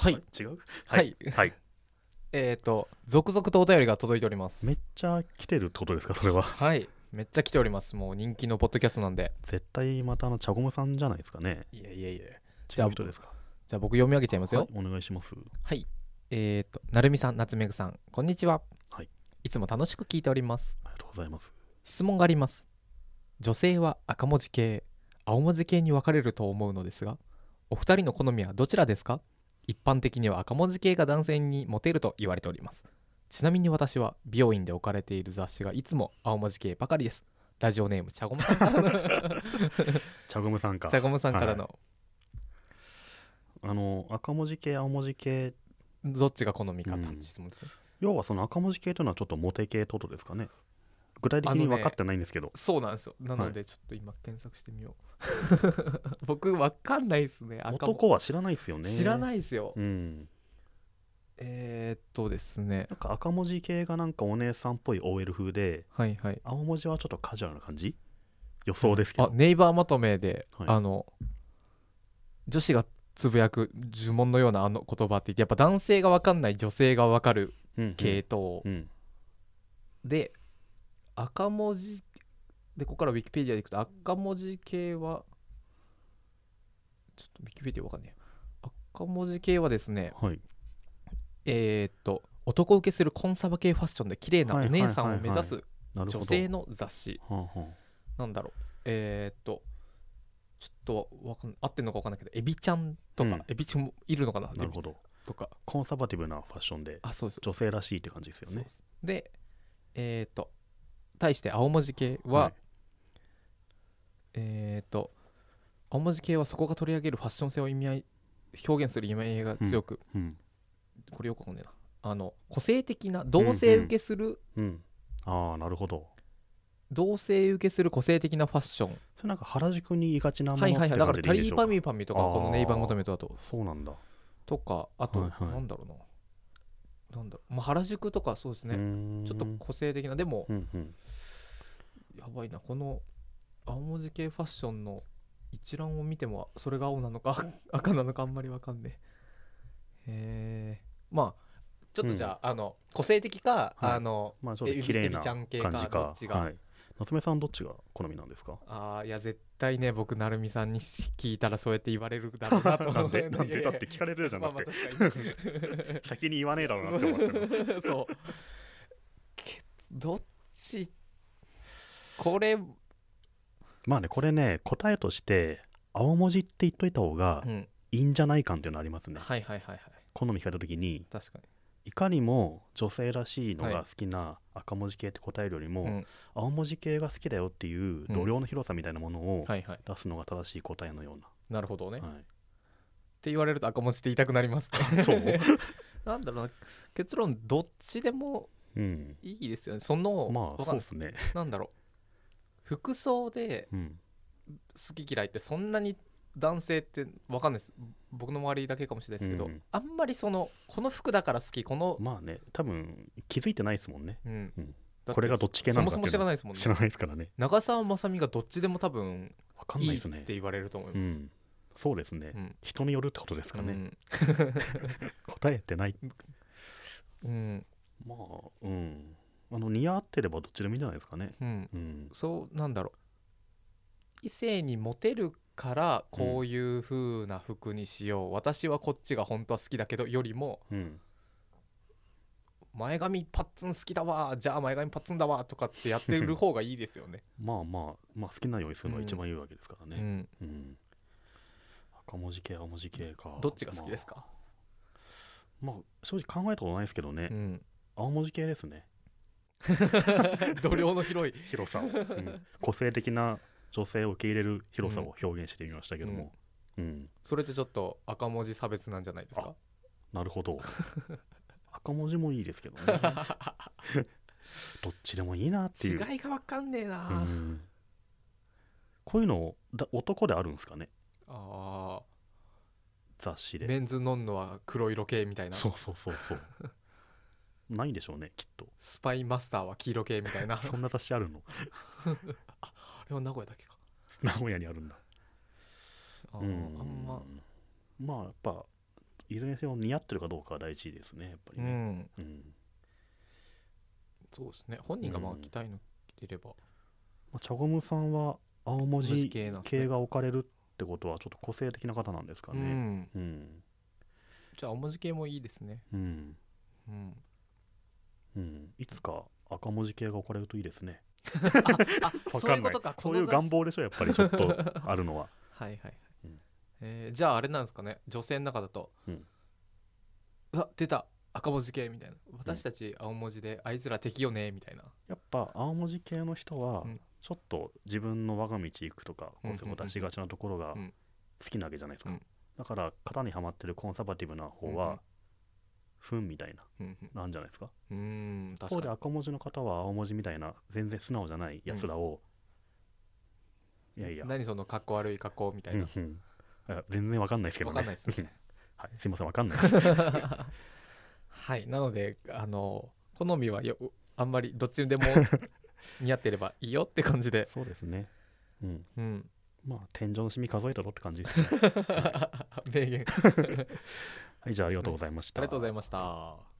はい違うはいはい えっ、と続々とお便りが届いておりますめっちゃ来てるってことですかそれははいめっちゃ来ておりますもう人気のポッドキャストなんで絶対またあの茶ゴムさんじゃないですかねいやいやいや違う人ですかじゃあ僕読み上げちゃいますよ、はい、お願いしますはいえっ、ー、となるみさん夏目ぐさんこんにちははいいつも楽しく聞いておりますありがとうございます質問があります女性は赤文字系青文字系に分かれると思うのですがお二人の好みはどちらですか一般的には赤文字系が男性にモテると言われておりますちなみに私は美容院で置かれている雑誌がいつも青文字系ばかりですラジオネームチャゴムさんからのチャゴムさんかチャゴムさんからの、はい、あの赤文字系青文字系どっちが好みかって質問ですね、うん、要はその赤文字系というのはちょっとモテ系ってことですかね具体的に分かってないんですけど、ね、そうなんですよなのでちょっと今検索してみよう、はい、僕分かんないですね男は知らないですよね知らないですよ、うん、えー、っとですねなんか赤文字系がなんかお姉さんっぽい OL 風で、はいはい、青文字はちょっとカジュアルな感じ予想ですけど、うん、ネイバーまとめで、はい、あの女子がつぶやく呪文のようなあの言葉ってやっぱ男性が分かんない女性が分かる系統、うんうん、で赤文字でここからウィキペディアでいくと赤文字系はちょっとウィキペディアわかんない赤文字系はですね、はい、えー、っと男受けするコンサバ系ファッションで綺麗なお姉さんを目指す女性の雑誌なんだろうえー、っとちょっとわかん合ってるのか分かんないけどエビちゃんとか、うん、エビちゃんもいるのかななるほどとかコンサバティブなファッションであそうです女性らしいって感じですよねでえー、っと対して青文字系は、はい、えっ、と青文字系はそこが取り上げるファッション性を意味合い表現する意味合いが強く、うんうん、これよくわかんねえなあの個性的な同性受けする、うんうん、ああなるほど同性受けする個性的なファッションそれなんか原宿にいがちなものはいはいはいだからタリーパミーパミーとかこのネイバー求めとだとそうなんだとかあと、なんだろうななんだまあ、原宿とかそうですねちょっと個性的なでも、うんうん、やばいなこの青文字系ファッションの一覧を見てもそれが青なのか 赤なのかあんまりわかんねえまあちょっとじゃあうん、あの個性的か、はい、あの、まあ、えちゃん系かどっちが、はい、夏目さんどっちが好みなんですかああいや絶対ね僕成美さんに聞いたらそうやって言われるだろうなと思って なんでだって聞かれるじゃん、まあ、まあ確かに 先に言わねえだろうなって思ってそうどっちこれまあねこれね答えとして青文字って言っといた方がいいんじゃないかっていうのありますね、うん、はいはいはいはい好み聞かれた時に確かにいかにも女性らしいのが好きな赤文字系って答えるよりも、うん青文字系が好きだよっていう度量の広さみたいなものを出すのが正しい答えのようなるほどね、って言われると赤文字って言いたくなりますね そ なんだろうな結論どっちでもいいですよねその、まあそうですね、なんだろう服装で好き嫌いってそんなに男性って分かんないです僕の周りだけかもしれないですけど、うん、あんまりそのこの服だから好きこのまあね多分気づいてないですもんね、うんうん、これがどっち系なのかそもそも知らないですもんね知らないですからね長澤まさみがどっちでも多分分かんないですねって言われると思います、うん、そうですね、うん、人によるってことですかね、答えてない、うん、まあうんあの似合ってればどっちでもいいんじゃないですかね、うんそうなんだろう異性にモテるからこういう風な服にしよう、うん、私はこっちが本当は好きだけどよりも、うん、前髪パッツン好きだわじゃあ前髪パッツンだわとかってやってる方がいいですよね まあまあまあ好きなようにするのが一番いいわけですからね、うん、赤文字系青文字系かどっちが好きですか、まあ、まあ、正直考えたことないですけどね、青文字系ですね 度量の広い 広さを、個性的な女性を受け入れる広さを表現してみましたけども、うん、うん、それってちょっと赤文字差別なんじゃないですかなるほど 赤文字もいいですけどね どっちでもいいなっていう違いが分かんねえな、こういうのだ男であるんですかねああ雑誌でメンズノンノは黒色系みたいなそうそうそうそうないんでしょうねきっとスパイマスターは黄色系みたいな そんな雑誌あるのれは名古屋だけか名古屋にあるんだあ,、うん、あんままあやっぱいずれにせよ似合ってるかどうかは大事ですねやっぱりね、うん、うん、そうですね本人がまあ着たいの着てれば、うん、まあ、チャゴムさんは青文字系が置かれるってことはちょっと個性的な方なんですかね、うん、うん、じゃあ青文字系もいいですねうんうん、うんいつか赤文字系が置かれるといいですね わかんないそういう願望でしょやっぱりちょっと あるのははいはい、うん、えー、じゃああれなんですかね女性の中だと、うん、うわ出た赤文字系みたいな私たち青文字で、うん、あいつら敵よねみたいなやっぱ青文字系の人は、ちょっと自分の我が道行くとか個性を出しがちなところが好きなわけじゃないですか、だから型にはまってるコンサバティブな方は、ふんみたいな、なんじゃないですか。うん、確かで赤文字の方は青文字みたいな、全然素直じゃないやつらを、いやいや。何その格好悪い格好みたいな。うん全然わかんないですけどね。わかんないですね。はい、すいません、わかんないです。はい、なので、あの、好みはよあんまりどっちでも 似合ってればいいよって感じで。そうですね。うん。うん、まあ、天井の染み数えたろって感じですね。名言。はい、じゃあありがとうございました。ありがとうございました。